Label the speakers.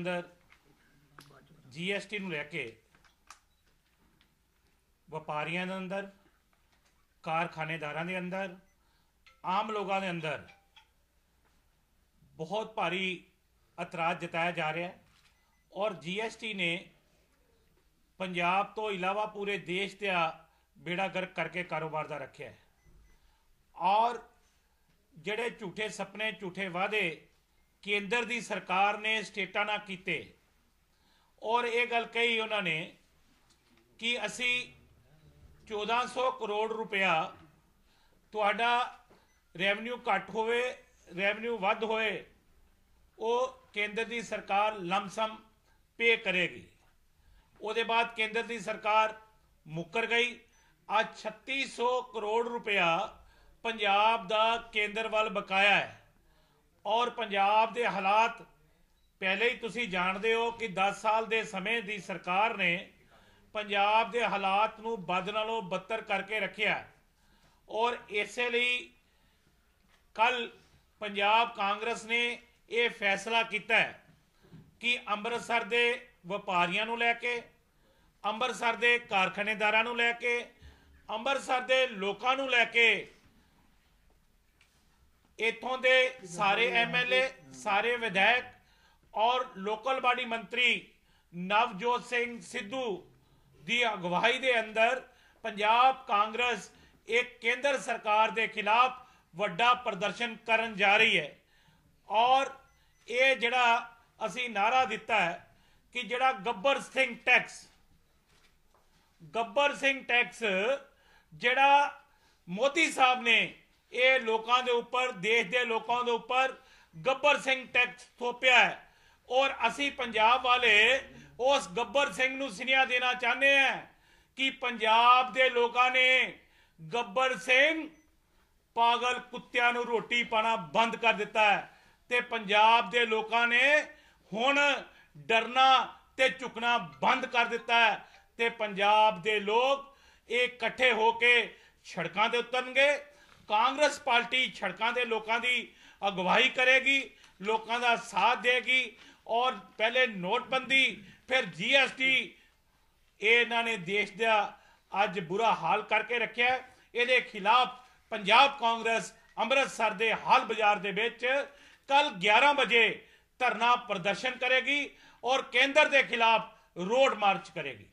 Speaker 1: ਅੰਦਰ ਜੀਐਸਟੀ ਨੂੰ ਲੈ ਕੇ ਵਪਾਰੀਆਂ ਦੇ ਅੰਦਰ ਕਾਰਖਾਨੇਦਾਰਾਂ ਦੇ ਅੰਦਰ ਆਮ ਲੋਕਾਂ ਦੇ ਅੰਦਰ ਬਹੁਤ ਭਾਰੀ ਇਤਰਾਜ਼ ਜਤਾਇਆ ਜਾ ਰਿਹਾ ਹੈ ਔਰ ਜੀਐਸਟੀ ਨੇ ਪੰਜਾਬ ਤੋਂ ਇਲਾਵਾ ਪੂਰੇ ਦੇਸ਼ ਤੇ ਆ ਬੇੜਾ ਗਰਕ ਕਰਕੇ ਕਾਰੋਬਾਰ ਦਾ ਰੱਖਿਆ ਹੈ ਔਰ ਜਿਹੜੇ ਝੂਠੇ ਸੁਪਨੇ ਝੂਠੇ ਵਾਅਦੇ ਕੇਂਦਰ ਦੀ ਸਰਕਾਰ ਨੇ ਸਟੇਟਾਂ ਨਾਲ ਕੀਤੇ ਔਰ ਇਹ ਗੱਲ ਕਹੀ ਉਹਨਾਂ ਨੇ ਕਿ ਅਸੀਂ 1400 ਕਰੋੜ ਰੁਪਇਆ ਤੁਹਾਡਾ ਰੈਵਨਿਊ ਘਟ ਹੋਵੇ ਰੈਵਨਿਊ ਵੱਧ ਹੋਏ ਉਹ ਕੇਂਦਰ ਦੀ ਸਰਕਾਰ ਲੰਮਸਮ ਪੇ ਕਰੇਗੀ ਉਹਦੇ ਬਾਅਦ ਕੇਂਦਰ ਦੀ ਸਰਕਾਰ ਮੁੱਕਰ ਗਈ ਅੱਜ 3600 ਕਰੋੜ ਰੁਪਇਆ ਪੰਜਾਬ ਦਾ ਕੇਂਦਰ ਵੱਲ ਬਕਾਇਆ ਹੈ ਔਰ ਪੰਜਾਬ ਦੇ ਹਾਲਾਤ ਪਹਿਲੇ ਹੀ ਤੁਸੀਂ ਜਾਣਦੇ ਹੋ ਕਿ 10 ਸਾਲ ਦੇ ਸਮੇਂ ਦੀ ਸਰਕਾਰ ਨੇ ਪੰਜਾਬ ਦੇ ਹਾਲਾਤ ਨੂੰ ਬਦ ਨਾਲੋਂ ਬੱਤਰ ਕਰਕੇ ਰੱਖਿਆ ਔਰ ਇਸੇ ਲਈ ਕੱਲ ਪੰਜਾਬ ਕਾਂਗਰਸ ਨੇ ਇਹ ਫੈਸਲਾ ਕੀਤਾ ਕਿ ਅੰਮ੍ਰਿਤਸਰ ਦੇ ਵਪਾਰੀਆਂ ਨੂੰ ਲੈ ਕੇ ਅੰਮ੍ਰਿਤਸਰ ਦੇ ਕਾਰਖਾਨੇਦਾਰਾਂ ਨੂੰ ਲੈ ਕੇ ਅੰਮ੍ਰਿਤਸਰ ਦੇ ਲੋਕਾਂ ਨੂੰ ਲੈ ਕੇ ਇਥੋਂ ਦੇ ਸਾਰੇ ਐਮਐਲਏ ਸਾਰੇ ਵਿਧਾਇਕ ਔਰ ਲੋਕਲ ਬਾਡੀ ਮੰਤਰੀ ਨਵਜੋਤ ਸਿੰਘ ਸਿੱਧੂ ਦੀ ਅਗਵਾਈ ਦੇ ਅੰਦਰ ਪੰਜਾਬ ਕਾਂਗਰਸ ਇੱਕ ਕੇਂਦਰ ਸਰਕਾਰ ਦੇ ਖਿਲਾਫ ਵੱਡਾ ਪ੍ਰਦਰਸ਼ਨ ਕਰਨ ਜਾ ਰਹੀ ਹੈ ਔਰ ਇਹ ਜਿਹੜਾ ਅਸੀਂ ਨਾਰਾ ਦਿੱਤਾ ਹੈ ਕਿ ਜਿਹੜਾ ਗੱਬਰ ਸਿੰਘ ਟੈਕਸ ਗੱਬਰ ਸਿੰਘ ਟੈਕਸ ਜਿਹੜਾ ਮੋਦੀ ਸਾਹਿਬ ਨੇ ਇਹ ਲੋਕਾਂ ਦੇ ਉੱਪਰ ਦੇਸ਼ ਦੇ ਲੋਕਾਂ ਦੇ ਉੱਪਰ ਗੱਬਰ ਸਿੰਘ ਟੈਕਸ ਥੋਪਿਆ ਹੈ ਔਰ ਅਸੀਂ ਪੰਜਾਬ ਵਾਲੇ ਉਸ ਗੱਬਰ ਸਿੰਘ ਨੂੰ ਸਿਨਿਆ ਦੇਣਾ ਚਾਹੁੰਦੇ ਆ ਕਿ ਪੰਜਾਬ ਦੇ ਲੋਕਾਂ ਨੇ ਗੱਬਰ ਸਿੰਘ ਪਾਗਲ ਕੁੱਤਿਆਂ ਨੂੰ ਰੋਟੀ ਪਾਣਾ ਬੰਦ ਕਰ ਦਿੱਤਾ ਹੈ ਤੇ ਪੰਜਾਬ ਦੇ ਲੋਕਾਂ ਨੇ ਹੁਣ ਡਰਨਾ ਤੇ ਝੁਕਣਾ ਬੰਦ ਕਰ ਦਿੱਤਾ ਹੈ ਤੇ ਪੰਜਾਬ ਦੇ ਲੋਕ ਇਹ ਇਕੱਠੇ ਹੋ ਕੇ ਛੜਕਾਂ ਦੇ ਉਤਰਨਗੇ ਕਾਂਗਰਸ ਪਾਰਟੀ ਛੜਕਾਂ ਦੇ ਲੋਕਾਂ ਦੀ ਅਗਵਾਈ ਕਰੇਗੀ ਲੋਕਾਂ ਦਾ ਸਾਥ ਦੇਗੀ ਔਰ ਪਹਿਲੇ ਨੋਟਬੰਦੀ ਫਿਰ ਜੀਐਸਟੀ ਇਹ ਇਹਨਾਂ ਨੇ ਦੇਸ਼ ਦਾ ਅੱਜ ਬੁਰਾ ਹਾਲ ਕਰਕੇ ਰੱਖਿਆ ਇਹਦੇ ਖਿਲਾਫ ਪੰਜਾਬ ਕਾਂਗਰਸ ਅੰਮ੍ਰਿਤਸਰ ਦੇ ਹਾਲ ਬਾਜ਼ਾਰ ਦੇ ਵਿੱਚ ਕੱਲ 11 ਵਜੇ ਧਰਨਾ ਪ੍ਰਦਰਸ਼ਨ ਕਰੇਗੀ ਔਰ ਕੇਂਦਰ ਦੇ ਖਿਲਾਫ ਰੋਡ ਮਾਰਚ ਕਰੇਗੀ